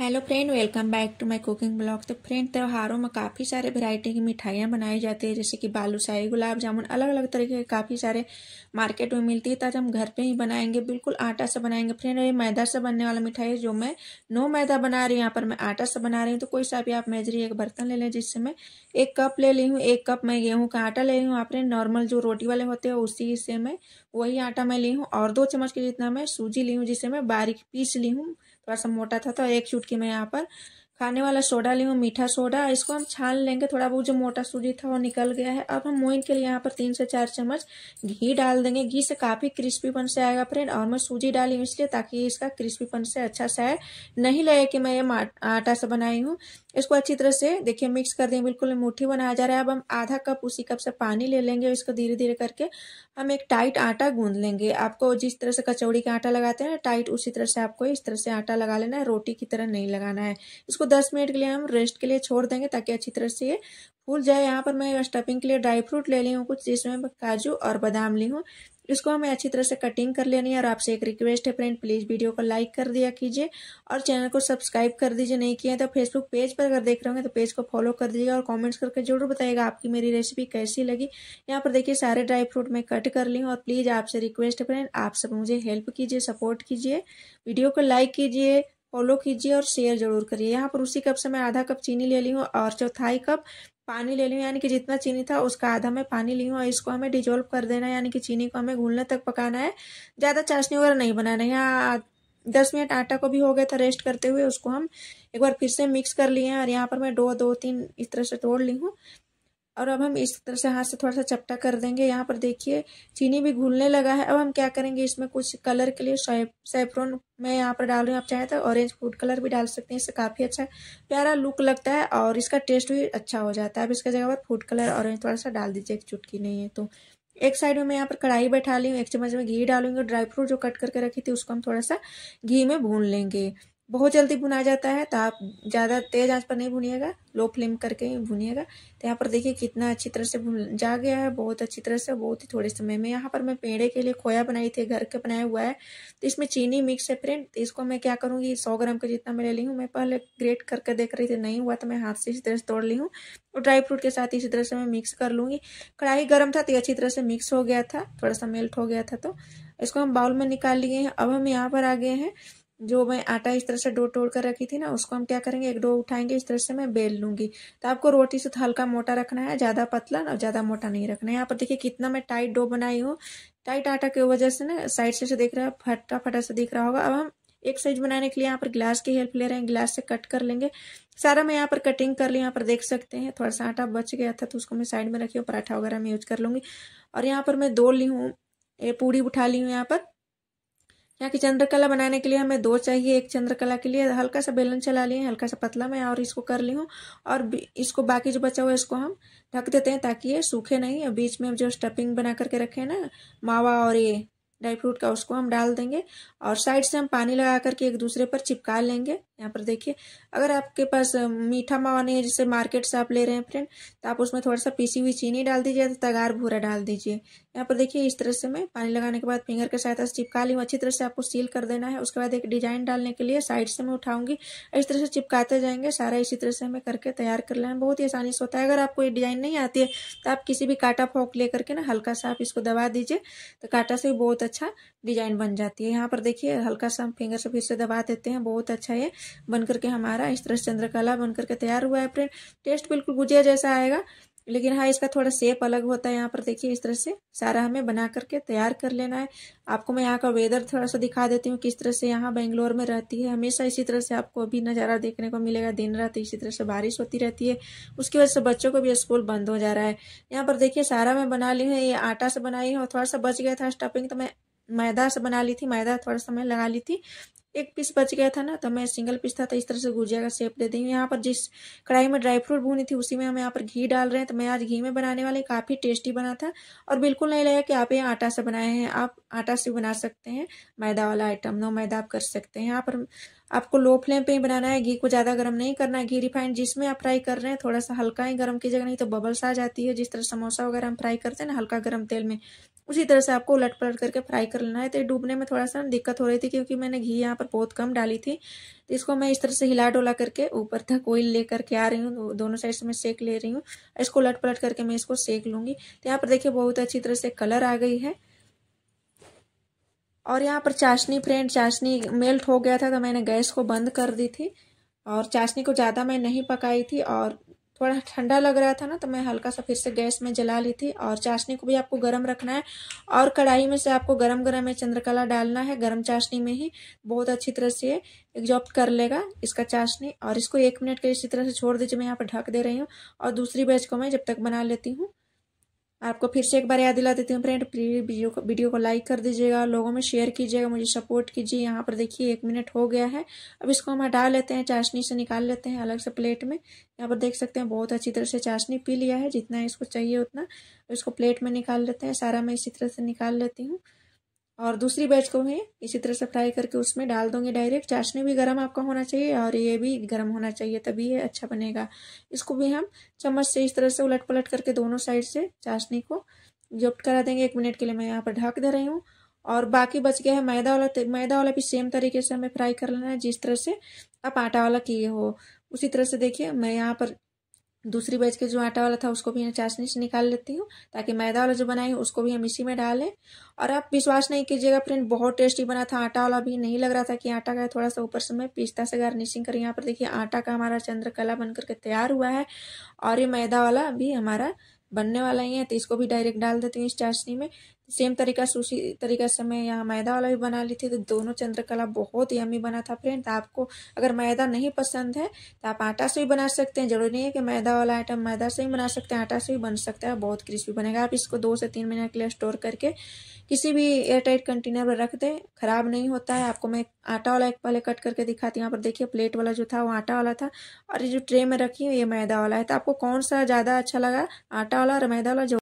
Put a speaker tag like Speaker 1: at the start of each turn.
Speaker 1: hello friend welcome back to my cooking blog तो friend त्योहारों में काफ़ी सारे वैरायटी की मिठाइयाँ बनाई जाती है जैसे कि बालूशाही गुलाब जामुन अलग अलग तरीके के काफ़ी सारे मार्केट में मिलती है तो आज हम घर पे ही बनाएंगे बिल्कुल आटा से बनाएंगे फ्रेंड ये मैदा से बनने वाला मिठाई है जो मैं नो मैदा बना रही हूँ यहाँ पर मैं आटा से बना रही हूँ तो कोई सा भी आप मेजरी एक बर्तन ले लें जिससे मैं एक कप ले ली हूँ एक कप मैं गेहूँ का आटा ले रही हूँ आपने नॉर्मल जो रोटी वाले होते हैं उसी से मैं वही आटा मैं ली हूँ और दो चम्मच के जितना मैं सूजी ली हूँ जिससे मैं बारीक पीस ली हूँ थोड़ा सा मोटा था तो एक चुटकी मैं यहाँ पर खाने वाला सोडा ली हूँ मीठा सोडा इसको हम छान लेंगे थोड़ा बहुत जो मोटा सूजी था वो निकल गया है अब हम मोइन के लिए यहाँ पर तीन से चार चम्मच घी डाल देंगे घी से काफ़ी क्रिस्पीपन से आएगा फ्रेंड और मैं सूजी डाली हूँ इसलिए ताकि इसका क्रिस्पीपन से अच्छा सा है नहीं लगे कि मैं ये आटा से बनाई हूँ इसको अच्छी तरह से देखिए मिक्स कर देंगे बिल्कुल मुट्ठी बनाया जा रहा है अब हम आधा कप उसी कप से पानी ले लेंगे इसको धीरे धीरे करके हम एक टाइट आटा गूंद लेंगे आपको जिस तरह से कचौड़ी का आटा लगाते हैं टाइट उसी तरह से आपको इस तरह से आटा लगा लेना है रोटी की तरह नहीं लगाना है इसको दस मिनट के लिए हम रेस्ट के लिए छोड़ देंगे ताकि अच्छी तरह से ये फूल जाए यहाँ पर मैं स्टफिंग के लिए ड्राई फ्रूट ले ली हूँ कुछ जिसमें काजू और बादाम ली हूँ इसको हमें अच्छी तरह से कटिंग कर लेनी है और आपसे एक रिक्वेस्ट है फ्रेंड प्लीज़ वीडियो को लाइक कर दिया कीजिए और चैनल को सब्सक्राइब कर दीजिए नहीं किया तो फेसबुक पेज पर अगर देख रहे होंगे तो पेज को फॉलो कर दीजिएगा और कॉमेंट्स करके जरूर बताएगा आपकी मेरी रेसिपी कैसी लगी यहाँ पर देखिए सारे ड्राई फ्रूट मैं कट कर ली हूँ और प्लीज़ आपसे रिक्वेस्ट है फ्रेंड आप सब मुझे हेल्प कीजिए सपोर्ट कीजिए वीडियो को लाइक कीजिए फॉलो कीजिए और शेयर जरूर करिए यहाँ पर उसी कप से मैं आधा कप चीनी ले ली हूँ और चौथाई कप पानी ले लूँ यानी कि जितना चीनी था उसका आधा मैं पानी ली हूँ और इसको हमें डिजोल्व कर देना है यानी कि चीनी को हमें घूलने तक पकाना है ज़्यादा चाशनी वगैरह नहीं बनाना है यहाँ दस मिनट आटा को भी हो गया था रेस्ट करते हुए उसको हम एक बार फिर से मिक्स कर लिए हैं और यहाँ पर मैं दो दो तीन इस तरह से तोड़ ली हूँ और अब हम इस तरह से हाथ से थोड़ा सा चपटा कर देंगे यहाँ पर देखिए चीनी भी घुलने लगा है अब हम क्या करेंगे इसमें कुछ कलर के लिए सैफ्रोन मैं यहाँ पर डाल रही हूँ आप चाहे तो ऑरेंज फूड कलर भी डाल सकते हैं इससे काफ़ी अच्छा प्यारा लुक लगता है और इसका टेस्ट भी अच्छा हो जाता है अब इसका जगह पर फूड कलर ऑरेंज थोड़ा सा डाल दीजिए एक चुटकी नहीं है तो एक साइड में मैं यहाँ पर कढ़ाई बैठा ली हूँ एक चम्मच में घी डालूंगी ड्राई फ्रूट जो कट करके रखी थी उसको हम थोड़ा सा घी में भून लेंगे बहुत जल्दी भुना जाता है तो आप ज़्यादा तेज आंच पर नहीं भुनिएगा लो फ्लेम करके ही भुनिएगा तो यहाँ पर देखिए कितना अच्छी तरह से भुन जा गया है बहुत अच्छी तरह से बहुत ही थोड़े समय में यहाँ पर मैं पेड़े के लिए खोया बनाई थी घर के बनाया हुआ है तो इसमें चीनी मिक्स है फ्रेंड तो इसको मैं क्या करूँगी सौ ग्राम का जितना मैं ले ली हूँ मैं पहले ग्रेट करके देख रही थी नहीं हुआ तो मैं हाथ से इसी तरह से तोड़ ली हूँ और ड्राई फ्रूट के साथ इसी तरह से मैं मिक्स कर लूँगी कढ़ाई गर्म था तो अच्छी तरह से मिक्स हो गया था थोड़ा सा मेल्ट हो गया था तो इसको हम बाउल में निकाल लिए हैं अब हम यहाँ पर आ गए हैं जो मैं आटा इस तरह से डो तोड़ कर रखी थी ना उसको हम क्या करेंगे एक डो उठाएंगे इस तरह से मैं बेल लूँगी तो आपको रोटी से तो हल्का मोटा रखना है ज़्यादा पतला और ज़्यादा मोटा नहीं रखना है यहाँ पर देखिए कितना मैं टाइट डो बनाई हूँ टाइट आटा की वजह से ना साइड से देख रहा है फटा फटा से दिख रहा होगा अब हम एक साइज बनाने के लिए यहाँ पर ग्लास की हेल्प ले रहे हैं ग्लास से कट कर लेंगे सारा मैं यहाँ पर कटिंग कर ली यहाँ पर देख सकते हैं थोड़ा सा आटा बच गया था तो उसको मैं साइड में रखी हूँ पराठा वगैरह मैं यूज कर लूँगी और यहाँ पर मैं दो ली हूँ पूड़ी उठा ली हूँ यहाँ पर यहाँ की चंद्रकला बनाने के लिए हमें दो चाहिए एक चंद्रकला के लिए हल्का सा बेलन चला लिए हल्का सा पतला मैं और इसको कर ली हूँ और इसको बाकी जो बचा हुआ है इसको हम ढक देते हैं ताकि ये सूखे नहीं और बीच में जो स्टफिंग बना करके रखे हैं ना मावा और ये ड्राई फ्रूट का उसको हम डाल देंगे और साइड से हम पानी लगा करके एक दूसरे पर चिपका लेंगे यहाँ पर देखिए अगर आपके पास मीठा मावा नहीं है जैसे मार्केट से आप ले रहे हैं फ्रेंड तो आप उसमें थोड़ा सा पीसी हुई चीनी डाल दीजिए तो तगार भूरा डाल दीजिए यहाँ पर देखिए इस तरह से मैं पानी लगाने के बाद फिंगर के सहायता से चिपका ली हूँ अच्छी तरह से आपको सील कर देना है उसके बाद एक डिजाइन डालने के लिए साइड से मैं उठाऊंगी इस तरह से चिपकाते जाएंगे सारा इसी तरह से हमें करके तैयार कर लेना बहुत ही आसानी से होता है अगर आपको ये डिजाइन नहीं आती है तो आप किसी भी काटा फोक ले करके ना हल्का सा आप इसको दबा दीजिए तो काटा से भी बहुत अच्छा डिजाइन बन जाती है यहाँ पर देखिए हल्का सा हम फिंगर से फिर से दबा देते हैं बहुत अच्छा है बनकर के हमारा इस तरह से चंद्रकला बनकर के तैयार हुआ है फ्रेंड टेस्ट बिल्कुल गुजिया जैसा आएगा लेकिन हाँ इसका थोड़ा सेप अलग होता है यहाँ पर देखिए इस तरह से सारा हमें बना करके तैयार कर लेना है आपको मैं यहाँ का वेदर थोड़ा सा दिखा देती हूँ किस तरह से यहाँ बेंगलोर में रहती है हमेशा इसी तरह से आपको अभी नज़ारा देखने को मिलेगा दिन रात इसी तरह से बारिश होती रहती है उसकी वजह से बच्चों को भी स्कूल बंद हो जा रहा है यहाँ पर देखिए सारा मैं बना ली है ये आटा से बनाई है और थोड़ा सा बच गया था स्टफिंग तो मैं मैदा से बना ली थी मैदा थोड़ा सा मैं लगा ली थी एक पीस बच गया था ना तो मैं सिंगल पीस था तो इस तरह से गुजिया का शेप दे दी यहाँ पर जिस कढ़ाई में ड्राई फ्रूट भूनी थी उसी में हम यहाँ पर घी डाल रहे हैं तो मैं आज घी में बनाने वाले काफ़ी टेस्टी बना था और बिल्कुल नहीं लगा कि आप ये आटा से बनाए हैं आप आटा से बना सकते हैं मैदा वाला आइटम नो मैदा आप कर सकते हैं यहाँ पर आपको लो फ्लेम पे ही बनाना है घी को ज़्यादा गर्म नहीं करना है घी रिफाइंड जिसमें आप फ्राई कर रहे हैं थोड़ा सा हल्का ही गर्म कीजिएगा नहीं तो बबल्स आ जाती है जिस तरह समोसा वगैरह हम फ्राई करते हैं ना हल्का गर्म तेल में उसी तरह से आपको उलट पलट करके फ्राई कर लेना है तो डूबने में थोड़ा सा दिक्कत हो रही थी क्योंकि मैंने घी यहाँ पर बहुत कम डाली थी तो इसको मैं इस तरह से हिला डोला करके ऊपर तक ऑयल ले करके आ रही हूँ दोनों साइड से मैं सेक ले रही हूँ इसको उलट पलट करके मैं इसको सेक लूँगी तो यहाँ पर देखिए बहुत अच्छी तरह से कलर आ गई है और यहाँ पर चाशनी फ्रेंड चाशनी मेल्ट हो गया था तो मैंने गैस को बंद कर दी थी और चाशनी को ज़्यादा मैं नहीं पकाई थी और थोड़ा ठंडा लग रहा था ना तो मैं हल्का सा फिर से गैस में जला ली थी और चाशनी को भी आपको गरम रखना है और कढ़ाई में से आपको गरम गरम में चंद्रकला डालना है गरम चाशनी में ही बहुत अच्छी तरह से एग्जॉप्ट कर लेगा इसका चाशनी और इसको एक मिनट के इसी तरह से छोड़ दीजिए मैं यहाँ पर ढक दे रही हूँ और दूसरी बैच को मैं जब तक बना लेती हूँ आपको फिर से एक बार याद दिला देती हूँ फ्रेंड प्लीज वीडियो को वीडियो को लाइक कर दीजिएगा लोगों में शेयर कीजिएगा मुझे सपोर्ट कीजिए यहाँ पर देखिए एक मिनट हो गया है अब इसको हम हटा लेते हैं चाशनी से निकाल लेते हैं अलग से प्लेट में यहाँ पर देख सकते हैं बहुत अच्छी तरह से चाशनी पी लिया है जितना इसको चाहिए उतना इसको प्लेट में निकाल लेते हैं सारा मैं इसी तरह से निकाल लेती हूँ और दूसरी बैच को मैं इसी तरह से फ्राई करके उसमें डाल दूंगी डायरेक्ट चाशनी भी गर्म आपका होना चाहिए और ये भी गर्म होना चाहिए तभी ये अच्छा बनेगा इसको भी हम चम्मच से इस तरह से उलट पलट करके दोनों साइड से चाशनी को जब्त करा देंगे एक मिनट के लिए मैं यहाँ पर ढक दे रही हूँ और बाकी बच गया है मैदा वाला मैदा वाला भी सेम तरीके से हमें फ्राई कर लेना है जिस तरह से आप आटा वाला किए हो उसी तरह से देखिए मैं यहाँ पर दूसरी बैच के जो आटा वाला था उसको भी मैं चाशनी से निकाल लेती हूँ ताकि मैदा वाला जो बनाई उसको भी हम इसी में डालें और आप विश्वास नहीं कीजिएगा फ्रेंड बहुत टेस्टी बना था आटा वाला भी नहीं लग रहा था कि आटा का थोड़ा सा ऊपर से मैं पिस्ता से गार्निशिंग करी यहाँ पर देखिए आटा का हमारा चंद्रकला बन करके तैयार हुआ है और ये मैदा वाला भी हमारा बनने वाला ही है तो इसको भी डायरेक्ट डाल देती हूँ इस चाशनी में सेम तरीका से उसी तरीका से मैं यहाँ मैदा वाला भी बना ली थी तो दोनों चंद्रकला बहुत ही यमी बना था फ्रेंड तो आपको अगर मैदा नहीं पसंद है तो आप आटा से भी बना सकते हैं जरूरी नहीं है कि मैदा वाला आइटम मैदा से ही बना सकते हैं आटा से भी बन सकता है बहुत क्रिस्पी बनेगा आप इसको दो से तीन महीने के लिए स्टोर करके किसी भी एयरटाइट कंटेनर में रख दें खराब नहीं होता है आपको मैं आटा वाला एक पहले कट करके दिखाती हूँ यहाँ पर देखिए प्लेट वाला जो था वो आटा वाला था और ये जो ट्रे में रखी हूँ ये मैदा वाला है तो आपको कौन सा ज़्यादा अच्छा लगा आटा वाला और मैदा वाला जो